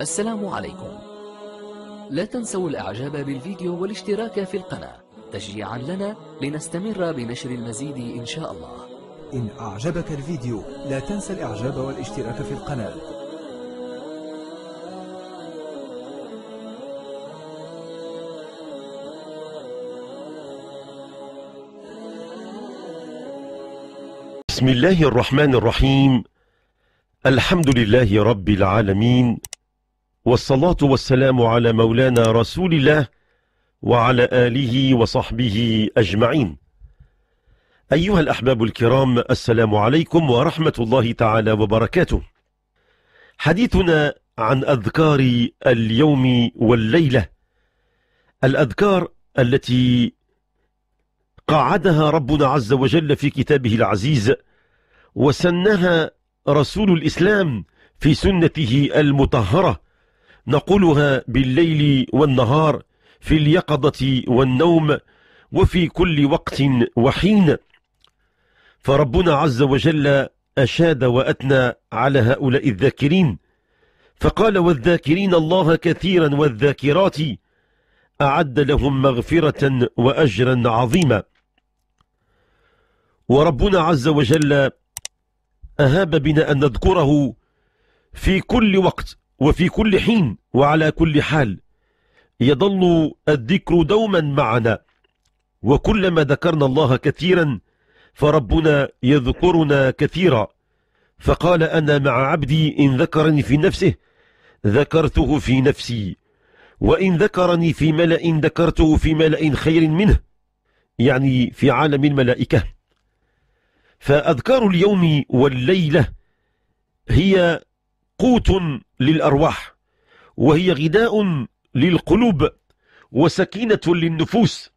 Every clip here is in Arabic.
السلام عليكم لا تنسوا الإعجاب بالفيديو والاشتراك في القناة تشجيعا لنا لنستمر بنشر المزيد إن شاء الله إن أعجبك الفيديو لا تنسى الإعجاب والاشتراك في القناة بسم الله الرحمن الرحيم الحمد لله رب العالمين والصلاة والسلام على مولانا رسول الله وعلى آله وصحبه أجمعين أيها الأحباب الكرام السلام عليكم ورحمة الله تعالى وبركاته حديثنا عن أذكار اليوم والليلة الأذكار التي قعدها ربنا عز وجل في كتابه العزيز وسنها رسول الإسلام في سنته المطهرة نقولها بالليل والنهار في اليقظة والنوم وفي كل وقت وحين فربنا عز وجل أشاد وأثنى على هؤلاء الذاكرين فقال والذاكرين الله كثيرا والذاكرات أعد لهم مغفرة وأجرا عظيما وربنا عز وجل أهاب بنا أن نذكره في كل وقت وفي كل حين وعلى كل حال يظل الذكر دوما معنا وكلما ذكرنا الله كثيرا فربنا يذكرنا كثيرا فقال أنا مع عبدي إن ذكرني في نفسه ذكرته في نفسي وإن ذكرني في ملأ ذكرته في ملأ خير منه يعني في عالم الملائكة فأذكار اليوم والليلة هي قوت للأرواح وهي غذاء للقلوب وسكينة للنفوس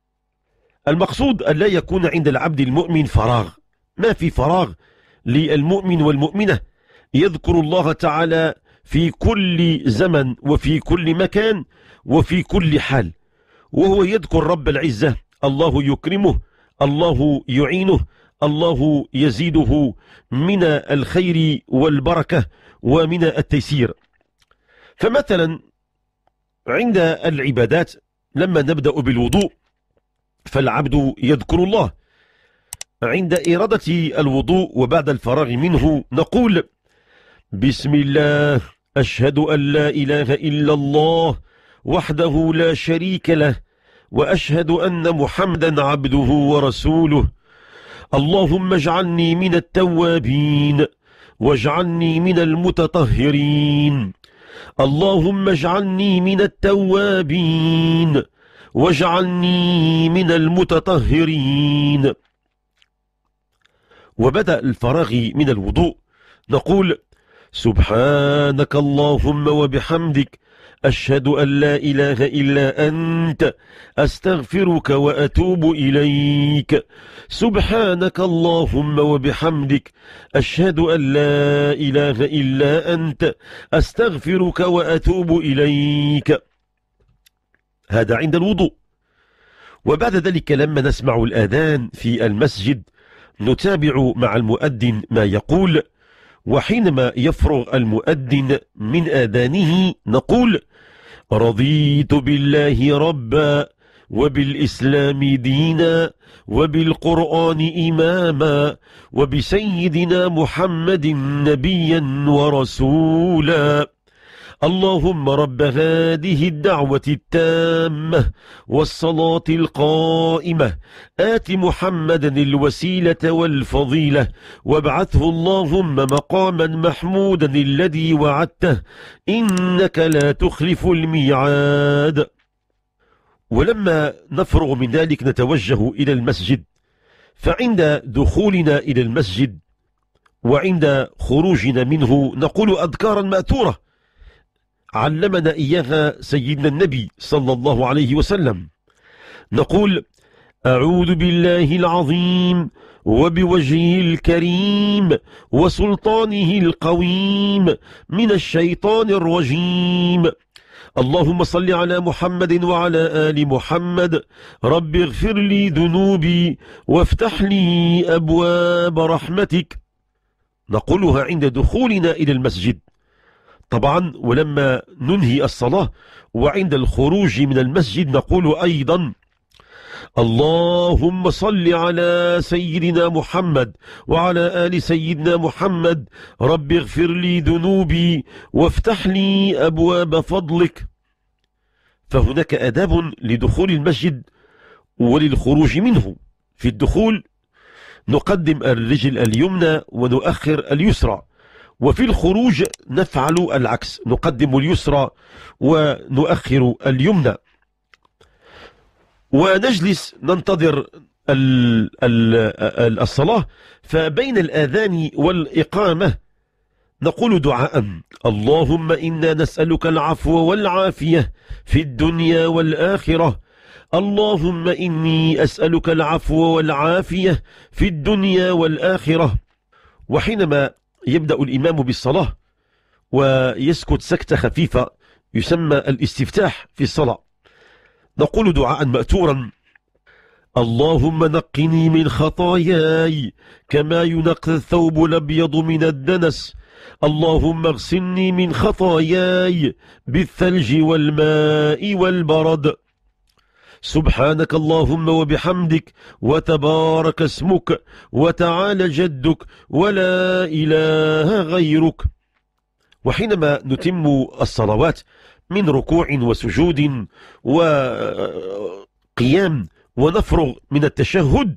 المقصود أن لا يكون عند العبد المؤمن فراغ ما في فراغ للمؤمن والمؤمنة يذكر الله تعالى في كل زمن وفي كل مكان وفي كل حال وهو يذكر رب العزة الله يكرمه الله يعينه الله يزيده من الخير والبركة ومن التيسير فمثلا عند العبادات لما نبدأ بالوضوء فالعبد يذكر الله عند إرادة الوضوء وبعد الفراغ منه نقول بسم الله أشهد أن لا إله إلا الله وحده لا شريك له وأشهد أن محمدا عبده ورسوله اللهم اجعلني من التوابين واجعلني من المتطهرين اللهم اجعلني من التوابين واجعلني من المتطهرين وبدأ الفراغ من الوضوء نقول سبحانك اللهم وبحمدك أشهد أن لا إله إلا أنت أستغفرك وأتوب إليك سبحانك اللهم وبحمدك أشهد أن لا إله إلا أنت أستغفرك وأتوب إليك هذا عند الوضوء وبعد ذلك لما نسمع الآذان في المسجد نتابع مع المؤذن ما يقول وحينما يفرغ المؤذن من آذانه نقول رضيت بالله ربا وبالإسلام دينا وبالقرآن إماما وبسيدنا محمد نبيا ورسولا اللهم رب هذه الدعوة التامة والصلاة القائمة آت محمدا الوسيلة والفضيلة وابعثه اللهم مقاما محمودا الذي وعدته إنك لا تخلف الميعاد ولما نفرغ من ذلك نتوجه إلى المسجد فعند دخولنا إلى المسجد وعند خروجنا منه نقول أذكارا مأثورة علمنا إياها سيدنا النبي صلى الله عليه وسلم نقول أعوذ بالله العظيم وبوجهه الكريم وسلطانه القويم من الشيطان الرجيم اللهم صل على محمد وعلى آل محمد رب اغفر لي ذنوبي وافتح لي أبواب رحمتك نقولها عند دخولنا إلى المسجد طبعا ولما ننهي الصلاة وعند الخروج من المسجد نقول أيضا اللهم صل على سيدنا محمد وعلى آل سيدنا محمد رب اغفر لي ذنوبي وافتح لي أبواب فضلك فهناك أداب لدخول المسجد وللخروج منه في الدخول نقدم الرجل اليمنى ونؤخر اليسرى وفي الخروج نفعل العكس نقدم اليسرى ونؤخر اليمنى ونجلس ننتظر الصلاة فبين الآذان والإقامة نقول دعاء اللهم إنا نسألك العفو والعافية في الدنيا والآخرة اللهم إني أسألك العفو والعافية في الدنيا والآخرة وحينما يبدأ الإمام بالصلاة ويسكت سكتة خفيفة يسمى الاستفتاح في الصلاة نقول دعاء مأثورا اللهم نقني من خطاياي كما ينقى الثوب الأبيض من الدنس اللهم اغسلني من خطاياي بالثلج والماء والبرد سبحانك اللهم وبحمدك وتبارك اسمك وتعالى جدك ولا إله غيرك وحينما نتم الصلوات من ركوع وسجود وقيام ونفرغ من التشهد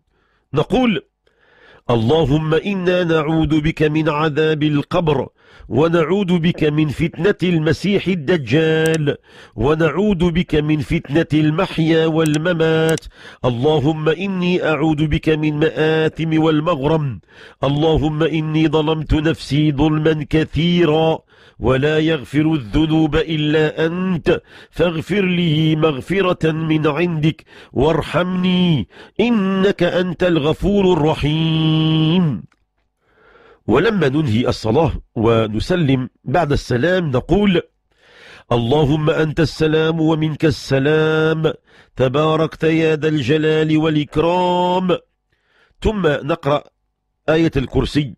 نقول اللهم إنا نعوذ بك من عذاب القبر ونعوذ بك من فتنة المسيح الدجال ونعوذ بك من فتنة المحيا والممات اللهم إني أعوذ بك من مآثم والمغرم اللهم إني ظلمت نفسي ظلما كثيرا ولا يغفر الذنوب إلا أنت فاغفر لي مغفرة من عندك وارحمني إنك أنت الغفور الرحيم ولما ننهي الصلاة ونسلم بعد السلام نقول اللهم أنت السلام ومنك السلام تباركت يا ذا الجلال والإكرام ثم نقرأ آية الكرسي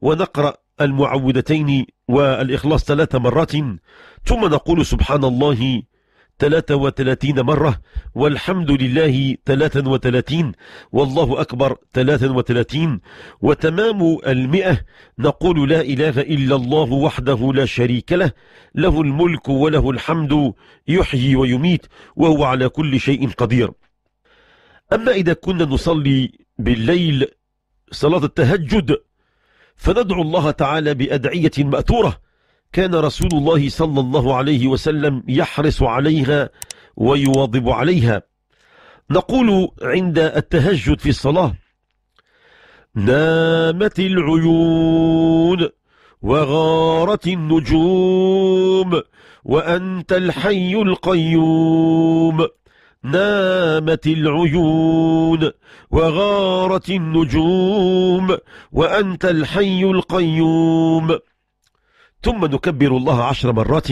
ونقرأ المعودتين والإخلاص ثلاث مرات ثم نقول سبحان الله 33 مرة والحمد لله 33 والله أكبر 33 وتمام المئة نقول لا إله إلا الله وحده لا شريك له له الملك وله الحمد يحيي ويميت وهو على كل شيء قدير أما إذا كنا نصلي بالليل صلاة التهجد فندعو الله تعالى بأدعية مأثورة كان رسول الله صلى الله عليه وسلم يحرص عليها ويواظب عليها نقول عند التهجد في الصلاة نامت العيون وغارت النجوم وأنت الحي القيوم نامت العيون وغارت النجوم وأنت الحي القيوم ثم نكبر الله عشر مرات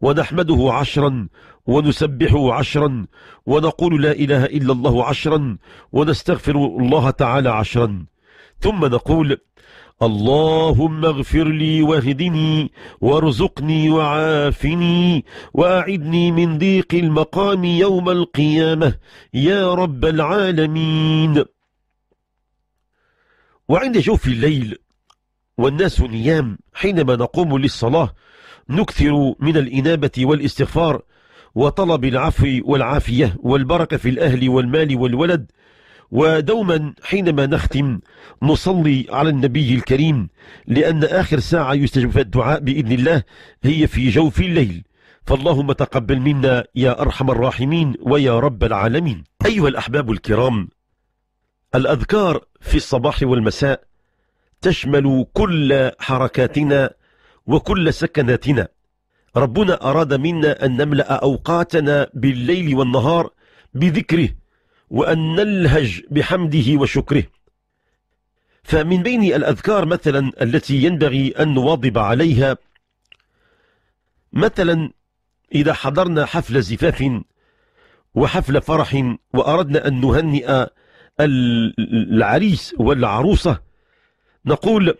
ونحمده عشرا ونسبحه عشرا ونقول لا إله إلا الله عشرا ونستغفر الله تعالى عشرا ثم نقول اللهم اغفر لي واهدني وارزقني وعافني واعدني من ضيق المقام يوم القيامة يا رب العالمين وعند جوف الليل والناس نيام حينما نقوم للصلاة نكثر من الإنابة والاستغفار وطلب العفو والعافية والبركة في الأهل والمال والولد ودوما حينما نختم نصلي على النبي الكريم لأن آخر ساعة يستجب الدعاء بإذن الله هي في جوف الليل فاللهم تقبل منا يا أرحم الراحمين ويا رب العالمين أيها الأحباب الكرام الأذكار في الصباح والمساء تشمل كل حركاتنا وكل سكناتنا ربنا أراد منا أن نملأ أوقاتنا بالليل والنهار بذكره وأن نلهج بحمده وشكره فمن بين الأذكار مثلا التي ينبغي أن نواظب عليها مثلا إذا حضرنا حفل زفاف وحفل فرح وأردنا أن نهنئ العريس والعروسة نقول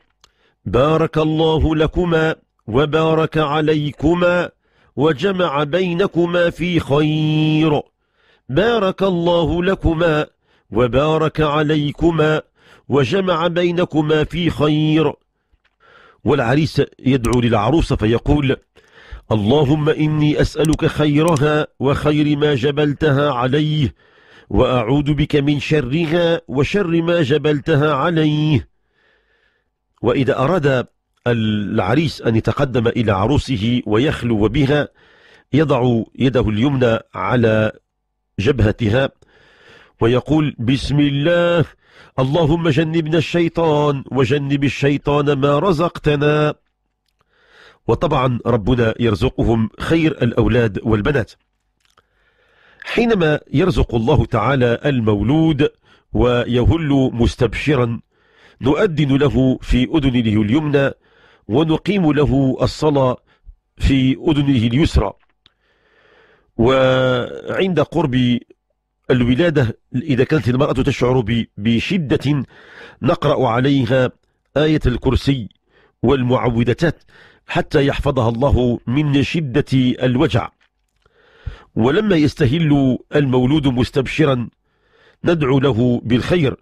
بارك الله لكما وبارك عليكما وجمع بينكما في خير بارك الله لكما وبارك عليكما وجمع بينكما في خير والعريس يدعو للعروس فيقول اللهم إني أسألك خيرها وخير ما جبلتها عليه وأعوذ بك من شرها وشر ما جبلتها عليه وإذا أراد العريس أن يتقدم إلى عروسه ويخلو بها يضع يده اليمنى على جبهتها ويقول بسم الله اللهم جنبنا الشيطان وجنب الشيطان ما رزقتنا وطبعا ربنا يرزقهم خير الأولاد والبنات حينما يرزق الله تعالى المولود ويهل مستبشرا نؤذن له في أذنه اليمنى ونقيم له الصلاة في أذنه اليسرى وعند قرب الولادة إذا كانت المرأة تشعر بشدة نقرأ عليها آية الكرسي والمعوذتات حتى يحفظها الله من شدة الوجع ولما يستهل المولود مستبشرا ندعو له بالخير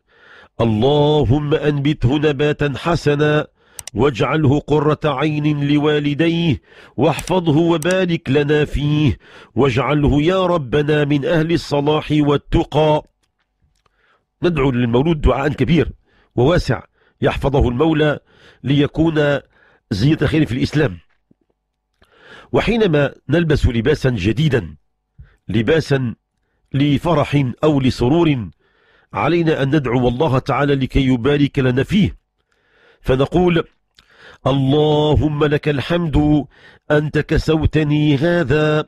اللهم أنبته نباتا حسنا واجعله قرة عين لوالديه واحفظه وبارك لنا فيه واجعله يا ربنا من أهل الصلاح والتقى ندعو للمولود دعاء كبير وواسع يحفظه المولى ليكون زية خير في الإسلام وحينما نلبس لباسا جديدا لباسا لفرح أو لسرور علينا أن ندعو الله تعالى لكي يبارك لنا فيه فنقول اللهم لك الحمد أنت كسوتني هذا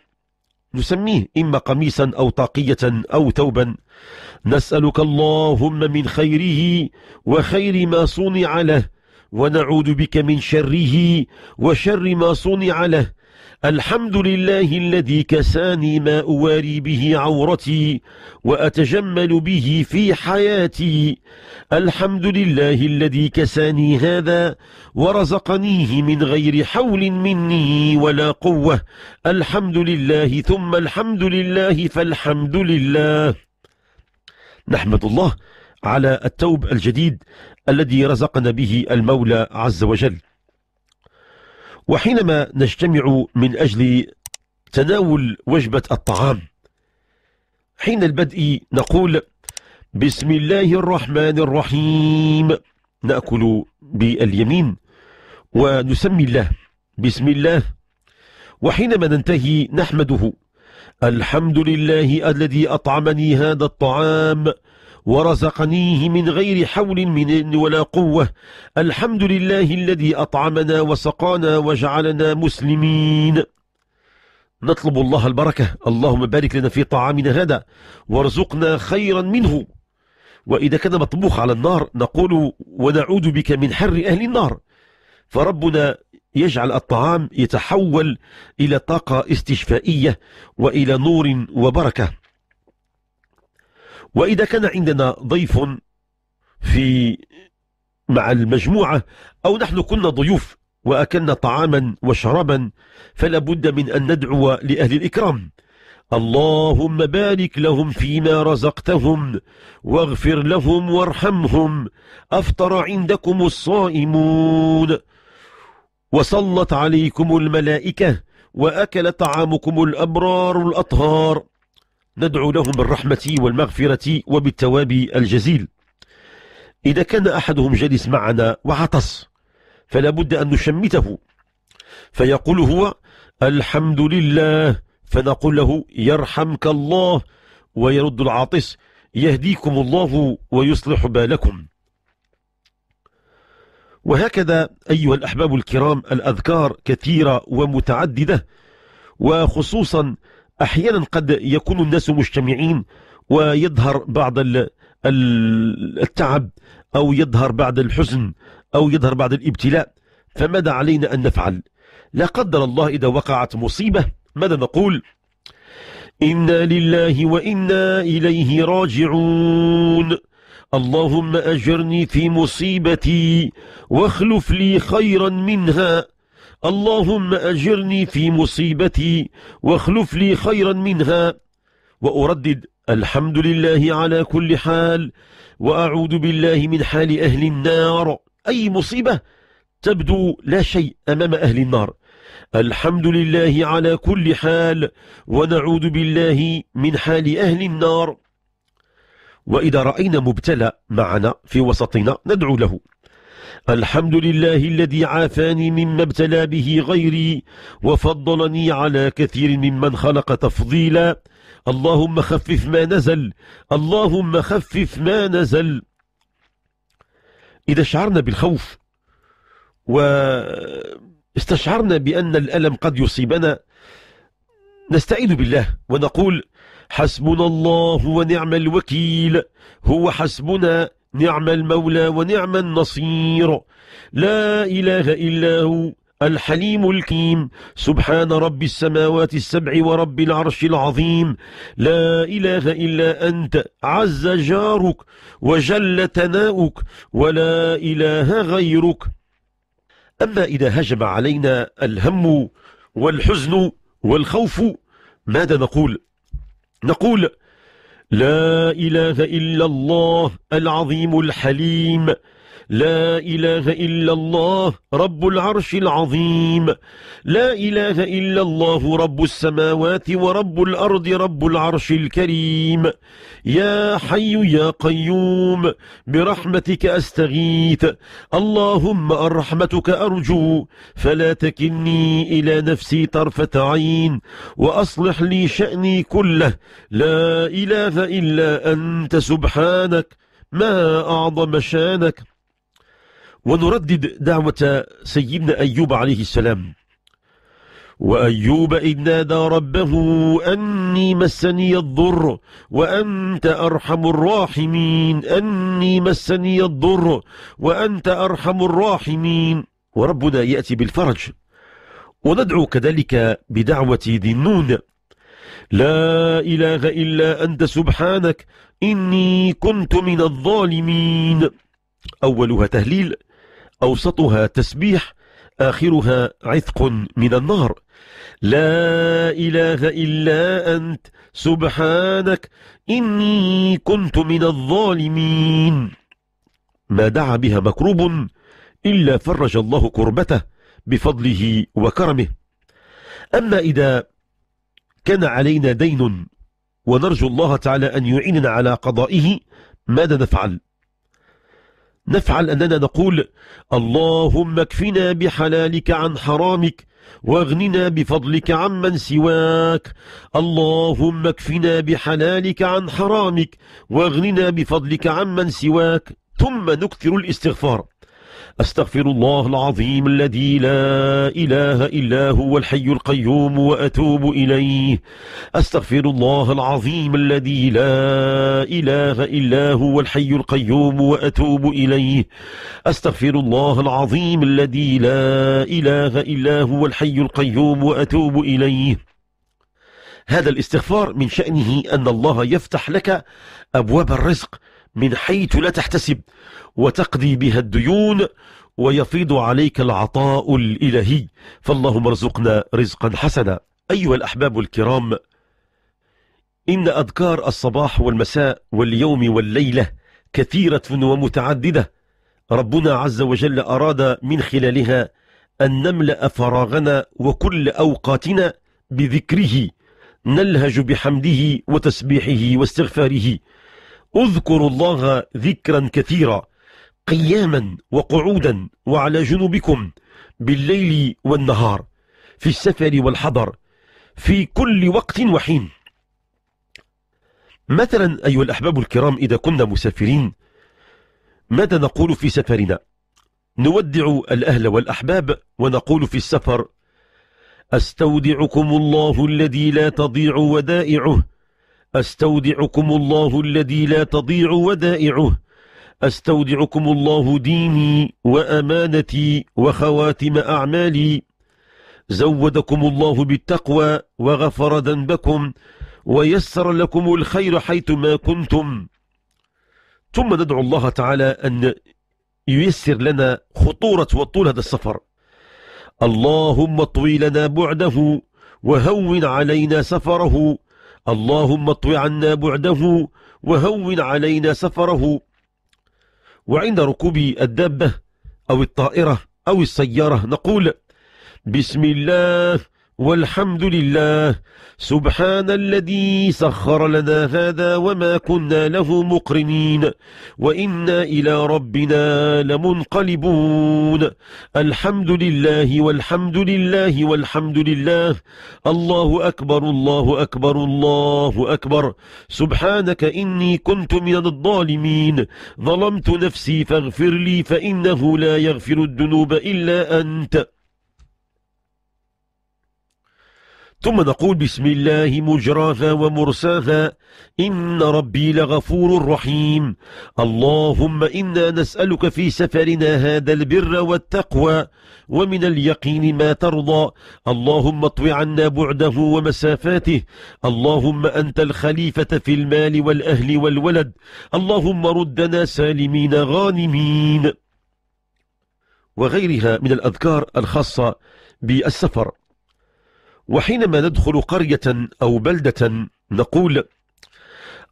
نسميه إما قميصا أو طاقية أو ثوبا نسألك اللهم من خيره وخير ما صنع له ونعوذ بك من شره وشر ما صنع له الحمد لله الذي كساني ما أواري به عورتي وأتجمل به في حياتي الحمد لله الذي كساني هذا ورزقنيه من غير حول مني ولا قوة الحمد لله ثم الحمد لله فالحمد لله نحمد الله على التوب الجديد الذي رزقنا به المولى عز وجل وحينما نجتمع من أجل تناول وجبة الطعام حين البدء نقول بسم الله الرحمن الرحيم نأكل باليمين ونسمي الله بسم الله وحينما ننتهي نحمده الحمد لله الذي أطعمني هذا الطعام ورزقنيه من غير حول من ولا قوة الحمد لله الذي أطعمنا وسقانا وجعلنا مسلمين نطلب الله البركة اللهم بارك لنا في طعامنا هذا وارزقنا خيرا منه وإذا كان مطبوخ على النار نقول ونعوذ بك من حر أهل النار فربنا يجعل الطعام يتحول إلى طاقة استشفائية وإلى نور وبركة وإذا كان عندنا ضيف في مع المجموعة أو نحن كنا ضيوف وأكلنا طعاما وشرابا فلا بد من أن ندعو لأهل الإكرام اللهم بارك لهم فيما رزقتهم واغفر لهم وارحمهم أفطر عندكم الصائمون وصلت عليكم الملائكة وأكل طعامكم الأبرار الأطهار ندعو لهم بالرحمة والمغفرة وبالتواب الجزيل إذا كان أحدهم جالس معنا وعطس فلا بد أن نشمته فيقول هو الحمد لله فنقول له يرحمك الله ويرد العاطس يهديكم الله ويصلح بالكم وهكذا أيها الأحباب الكرام الأذكار كثيرة ومتعددة وخصوصا أحيانا قد يكون الناس مجتمعين ويظهر بعض التعب أو يظهر بعض الحزن أو يظهر بعض الابتلاء فماذا علينا أن نفعل لا قدر الله إذا وقعت مصيبة ماذا نقول إنا لله وإنا إليه راجعون اللهم أجرني في مصيبتي واخلف لي خيرا منها اللهم أجرني في مصيبتي واخلف لي خيرا منها وأردد الحمد لله على كل حال وأعوذ بالله من حال أهل النار أي مصيبة تبدو لا شيء أمام أهل النار الحمد لله على كل حال ونعوذ بالله من حال أهل النار وإذا رأينا مبتلى معنا في وسطنا ندعو له الحمد لله الذي عافاني مما ابتلى به غيري وفضلني على كثير ممن خلق تفضيلا اللهم خفف ما نزل اللهم خفف ما نزل إذا شعرنا بالخوف واستشعرنا بأن الألم قد يصيبنا نستعين بالله ونقول حسبنا الله ونعم الوكيل هو حسبنا نعم المولى ونعم النصير لا إله إلا هو الحليم الكيم سبحان رب السماوات السبع ورب العرش العظيم لا إله إلا أنت عز جارك وجل تناؤك ولا إله غيرك أما إذا هجم علينا الهم والحزن والخوف ماذا نقول؟ نقول لا إله إلا الله العظيم الحليم لا إله إلا الله رب العرش العظيم لا إله إلا الله رب السماوات ورب الأرض رب العرش الكريم يا حي يا قيوم برحمتك أستغيث اللهم أرحمتك أرجو فلا تكلني إلى نفسي طرفة عين وأصلح لي شأني كله لا إله إلا أنت سبحانك ما أعظم شانك ونردد دعوة سيدنا أيوب عليه السلام وأيوب إذ نادى ربه أني مسني الضر وأنت أرحم الراحمين أني مسني الضر وأنت أرحم الراحمين وربنا يأتي بالفرج وندعو كذلك بدعوة ذي النون لا إله إلا أنت سبحانك إني كنت من الظالمين أولها تهليل أوسطها تسبيح آخرها عتق من النار لا إله إلا أنت سبحانك إني كنت من الظالمين ما دعا بها مكروب إلا فرج الله كربته بفضله وكرمه أما إذا كان علينا دين ونرجو الله تعالى أن يعيننا على قضائه ماذا نفعل؟ نفعل أننا نقول اللهم اكفنا بحلالك عن حرامك واغننا بفضلك عمن سواك اللهم اكفنا بحلالك عن حرامك واغننا بفضلك عمن سواك ثم نكثر الاستغفار أستغفر الله العظيم الذي لا إله إلا هو الحي القيوم وأتوب إليه أستغفر الله العظيم الذي لا إله إلا هو الحي القيوم وأتوب إليه أستغفر الله العظيم الذي لا إله إلا هو الحي القيوم وأتوب إليه هذا الاستغفار من شأنه أن الله يفتح لك أبواب الرزق من حيث لا تحتسب وتقضي بها الديون ويفيض عليك العطاء الإلهي فاللهم ارزقنا رزقا حسنا أيها الأحباب الكرام إن أذكار الصباح والمساء واليوم والليلة كثيرة ومتعددة ربنا عز وجل أراد من خلالها أن نملأ فراغنا وكل أوقاتنا بذكره نلهج بحمده وتسبيحه واستغفاره اذكروا الله ذكرا كثيرا قياما وقعودا وعلى جنوبكم بالليل والنهار في السفر والحضر في كل وقت وحين مثلا أيها الأحباب الكرام إذا كنا مسافرين ماذا نقول في سفرنا نودع الأهل والأحباب ونقول في السفر أستودعكم الله الذي لا تضيع ودائعه أستودعكم الله الذي لا تضيع ودائعه أستودعكم الله ديني وأمانتي وخواتم أعمالي زودكم الله بالتقوى وغفر ذنبكم ويسر لكم الخير حيثما كنتم ثم ندعو الله تعالى أن ييسر لنا خطورة وطول هذا السفر اللهم اطوي لنا بعده وهون علينا سفره اللهم اطو عنا بعده وهون علينا سفره وعند ركوب الدابة أو الطائرة أو السيارة نقول بسم الله والحمد لله سبحان الذي سخر لنا هذا وما كنا له مقرنين وإنا إلى ربنا لمنقلبون الحمد لله والحمد لله والحمد لله الله أكبر الله أكبر الله أكبر سبحانك إني كنت من الظالمين ظلمت نفسي فاغفر لي فإنه لا يغفر الذنوب إلا أنت ثم نقول بسم الله مجراها ومرساها إن ربي لغفور رحيم اللهم إنا نسألك في سفرنا هذا البر والتقوى ومن اليقين ما ترضى اللهم اطوي عنا بعده ومسافاته اللهم أنت الخليفة في المال والأهل والولد اللهم ردنا سالمين غانمين وغيرها من الأذكار الخاصة بالسفر وحينما ندخل قرية أو بلدة نقول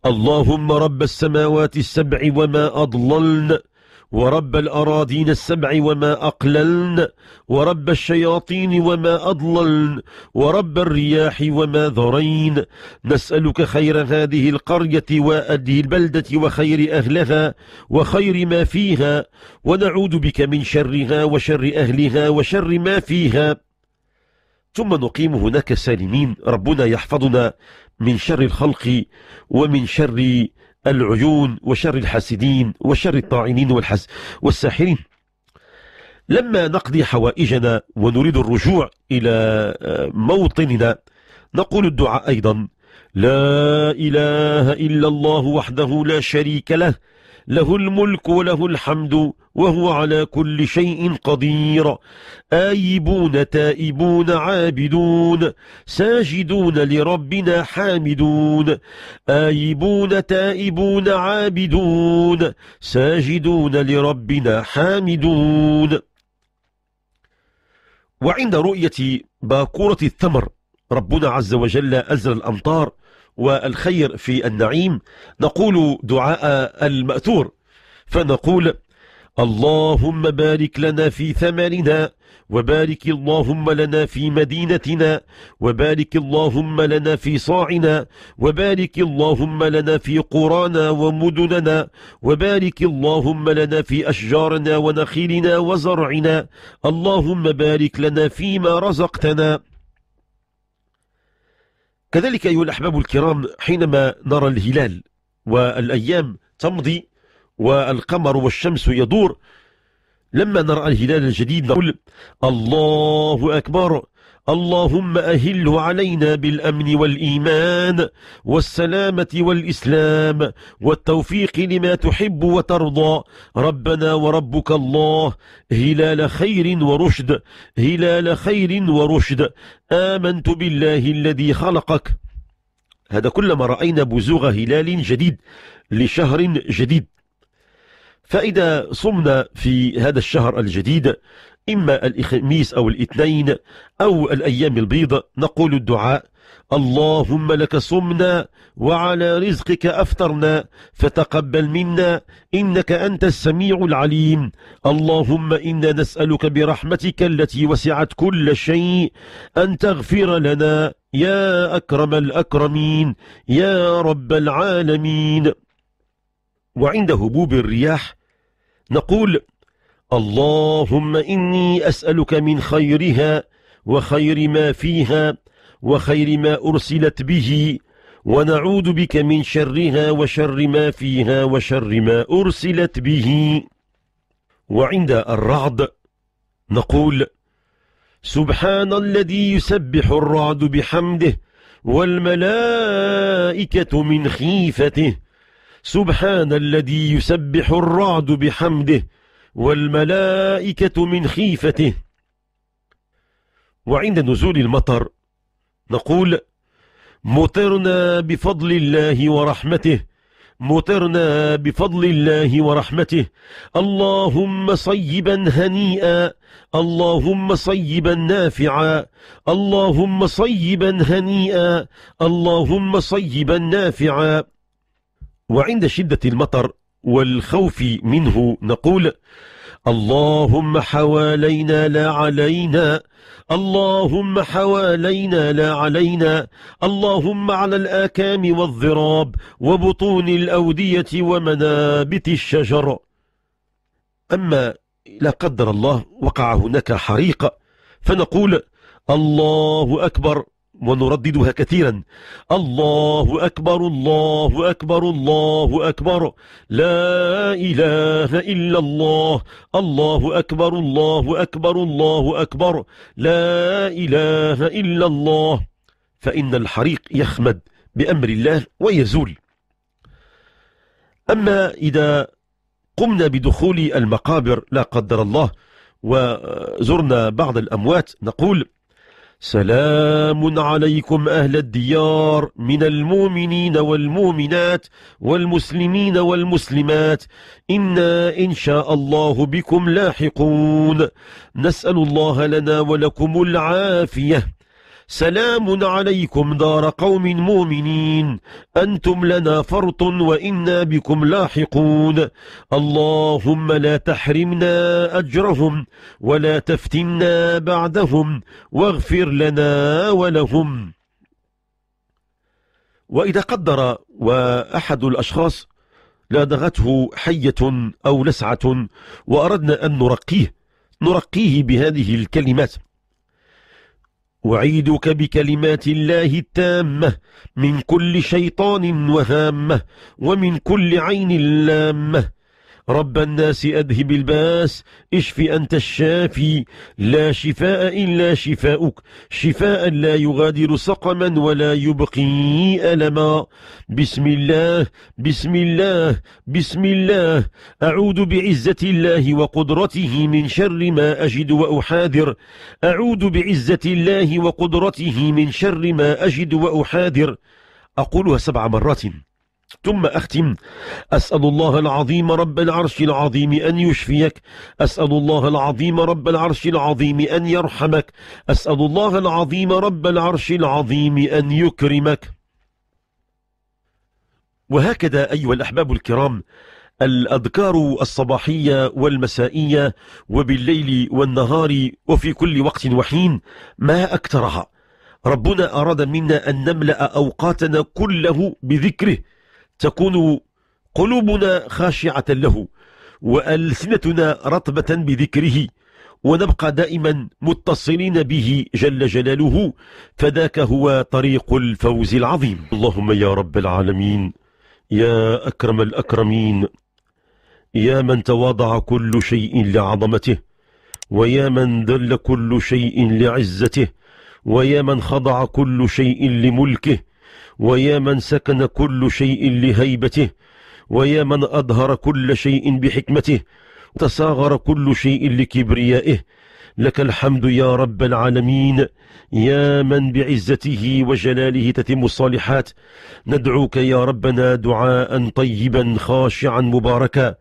اللهم رب السماوات السبع وما أضللن ورب الأراضين السبع وما أقللن ورب الشياطين وما أضللن ورب الرياح وما ذرين نسألك خير هذه القرية وأدي البلدة وخير أهلها وخير ما فيها ونعوذ بك من شرها وشر أهلها وشر ما فيها ثم نقيم هناك سالمين ربنا يحفظنا من شر الخلق ومن شر العيون وشر الحاسدين وشر الطاعنين والحس والساحرين لما نقضي حوائجنا ونريد الرجوع إلى آه، موطننا نقول الدعاء أيضا لا إله إلا الله وحده لا شريك له له الملك وله الحمد وهو على كل شيء قدير آيبون تائبون عابدون ساجدون لربنا حامدون آيبون تائبون عابدون ساجدون لربنا حامدون وعند رؤية باكورة الثمر ربنا عز وجل أزل الأمطار والخير في النعيم نقول دعاء المأثور فنقول اللهم بارك لنا في ثمرنا وبارك اللهم لنا في مدينتنا وبارك اللهم لنا في صاعنا وبارك اللهم لنا في قرانا ومدننا وبارك اللهم لنا في أشجارنا ونخيلنا وزرعنا اللهم بارك لنا فيما رزقتنا كذلك أيها الأحباب الكرام حينما نرى الهلال والأيام تمضي والقمر والشمس يدور لما نرى الهلال الجديد نقول الله أكبر اللهم أهله علينا بالأمن والإيمان والسلامة والإسلام والتوفيق لما تحب وترضى ربنا وربك الله هلال خير ورشد هلال خير ورشد آمنت بالله الذي خلقك هذا كلما رأينا بزوغ هلال جديد لشهر جديد فإذا صمنا في هذا الشهر الجديد إما الخميس أو الاثنين أو الأيام البيضة نقول الدعاء اللهم لك صمنا وعلى رزقك أفطرنا فتقبل منا إنك أنت السميع العليم اللهم إنا نسألك برحمتك التي وسعت كل شيء أن تغفر لنا يا أكرم الأكرمين يا رب العالمين وعند هبوب الرياح نقول اللهم إني أسألك من خيرها وخير ما فيها وخير ما أرسلت به ونعوذ بك من شرها وشر ما فيها وشر ما أرسلت به وعند الرعد نقول سبحان الذي يسبح الرعد بحمده والملائكة من خيفته سبحان الذي يسبح الرعد بحمده والملائكة من خيفته وعند نزول المطر نقول مطرنا بفضل الله ورحمته مطرنا بفضل الله ورحمته اللهم صيبا هنيئا اللهم صيبا نافعا اللهم صيبا هنيئا اللهم صيبا نافعا وعند شدة المطر والخوف منه نقول اللهم حوالينا لا علينا اللهم حوالينا لا علينا اللهم على الآكام والضراب وبطون الأودية ومنابت الشجر أما لا قدر الله وقع هناك حريق فنقول الله أكبر ونرددها كثيرا الله أكبر الله أكبر الله أكبر لا إله إلا الله الله أكبر الله أكبر الله أكبر لا إله إلا الله فإن الحريق يخمد بأمر الله ويزول أما إذا قمنا بدخول المقابر لا قدر الله وزرنا بعض الأموات نقول سلام عليكم أهل الديار من المؤمنين والمؤمنات والمسلمين والمسلمات إنا إن شاء الله بكم لاحقون نسأل الله لنا ولكم العافية سلام عليكم دار قوم مؤمنين أنتم لنا فرط وإنا بكم لاحقون اللهم لا تحرمنا أجرهم ولا تفتنا بعدهم واغفر لنا ولهم وإذا قدر وأحد الأشخاص لادغته حية أو لسعة وأردنا أن نرقيه نرقيه بهذه الكلمات أعيدك بكلمات الله التامة من كل شيطان وهامة ومن كل عين لامة رب الناس أذهب الباس اشف أنت الشافي لا شفاء إلا شفاؤك شفاء لا يغادر سقما ولا يبقي ألما بسم الله بسم الله بسم الله أعوذ بعزة الله وقدرته من شر ما أجد وأحاذر أعوذ بعزة الله وقدرته من شر ما أجد وأحاذر أقولها سبع مرات ثم أختم أسأل الله العظيم رب العرش العظيم أن يشفيك أسأل الله العظيم رب العرش العظيم أن يرحمك أسأل الله العظيم رب العرش العظيم أن يكرمك وهكذا أيها الأحباب الكرام الأذكار الصباحية والمسائية وبالليل والنهار وفي كل وقت وحين ما أكثرها ربنا أراد منا أن نملأ أوقاتنا كله بذكره تكون قلوبنا خاشعة له وألسنتنا رطبة بذكره ونبقى دائما متصلين به جل جلاله فذاك هو طريق الفوز العظيم اللهم يا رب العالمين يا أكرم الأكرمين يا من تواضع كل شيء لعظمته ويا من ذل كل شيء لعزته ويا من خضع كل شيء لملكه ويا من سكن كل شيء لهيبته ويا من أظهر كل شيء بحكمته تصاغر كل شيء لكبريائه لك الحمد يا رب العالمين يا من بعزته وجلاله تتم الصالحات ندعوك يا ربنا دعاء طيبا خاشعا مباركا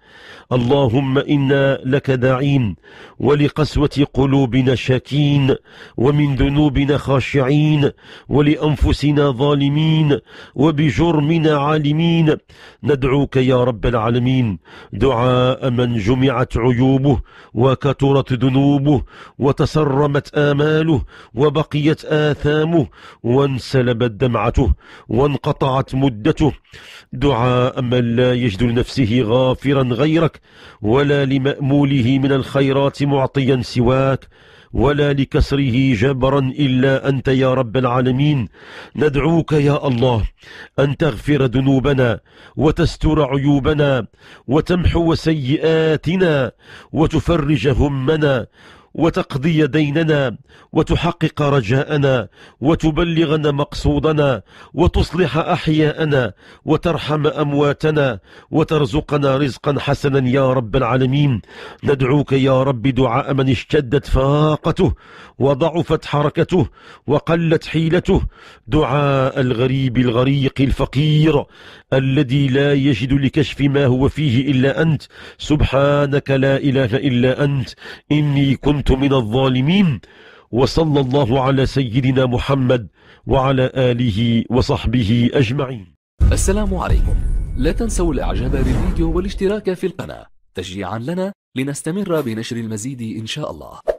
اللهم إنا لك داعين ولقسوة قلوبنا شاكين ومن ذنوبنا خاشعين ولأنفسنا ظالمين وبجرمنا عالمين ندعوك يا رب العالمين دعاء من جمعت عيوبه وكثرت ذنوبه وتسرمت آماله وبقيت آثامه وانسلبت دمعته وانقطعت مدته دعاء من لا يجد لنفسه غافرا غيرك ولا لمأموله من الخيرات معطيا سواك ولا لكسره جبرا إلا أنت يا رب العالمين ندعوك يا الله أن تغفر ذنوبنا وتستر عيوبنا وتمحو سيئاتنا وتفرج همنا وتقضي ديننا وتحقق رجاءنا وتبلغنا مقصودنا وتصلح أحياءنا وترحم أمواتنا وترزقنا رزقا حسنا يا رب العالمين ندعوك يا رب دعاء من اشتدت فاقته وضعفت حركته وقلت حيلته دعاء الغريب الغريق الفقير الذي لا يجد لكشف ما هو فيه إلا أنت سبحانك لا إله إلا أنت إني كنت كنت من الظالمين وصلى الله على سيدنا محمد وعلى آله وصحبه أجمعين السلام عليكم لا تنسوا الإعجاب بالفيديو والاشتراك في القناة تشجيعا لنا لنستمر بنشر المزيد إن شاء الله